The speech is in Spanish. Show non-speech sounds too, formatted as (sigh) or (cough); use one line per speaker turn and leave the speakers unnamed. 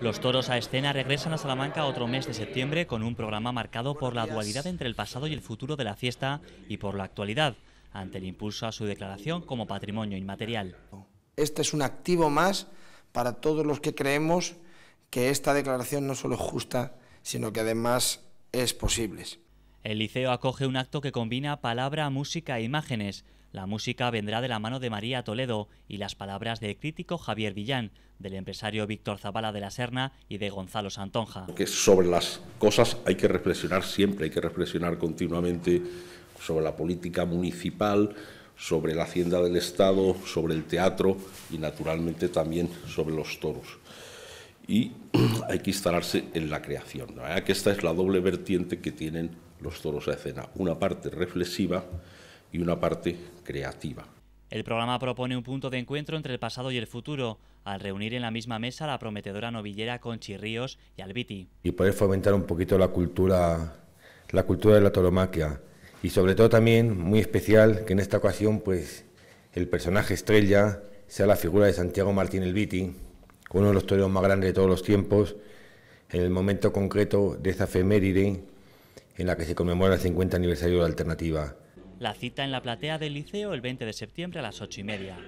Los toros a escena regresan a Salamanca otro mes de septiembre con un programa marcado por la dualidad entre el pasado y el futuro de la fiesta y por la actualidad, ante el impulso a su declaración como patrimonio inmaterial.
Este es un activo más para todos los que creemos que esta declaración no solo es justa, sino que además es
posible. El liceo acoge un acto que combina palabra, música e imágenes. La música vendrá de la mano de María Toledo y las palabras del crítico Javier Villán, del empresario Víctor Zabala de la Serna y de Gonzalo Santonja.
Que sobre las cosas hay que reflexionar siempre, hay que reflexionar continuamente sobre la política municipal, sobre la hacienda del Estado, sobre el teatro y naturalmente también sobre los toros. Y (clears throat) hay que instalarse en la creación. La que esta es la doble vertiente que tienen los toros de escena, una parte reflexiva y una parte creativa.
El programa propone un punto de encuentro entre el pasado y el futuro, al reunir en la misma mesa la prometedora novillera Conchi Ríos y Albiti.
Y poder fomentar un poquito la cultura, la cultura de la toromaquia. Y sobre todo también, muy especial, que en esta ocasión pues el personaje estrella sea la figura de Santiago Martín Elviti, uno de los toreros más grandes de todos los tiempos, en el momento concreto de esta efeméride en la que se conmemora el 50 aniversario de la alternativa.
La cita en la platea del liceo el 20 de septiembre a las 8 y media.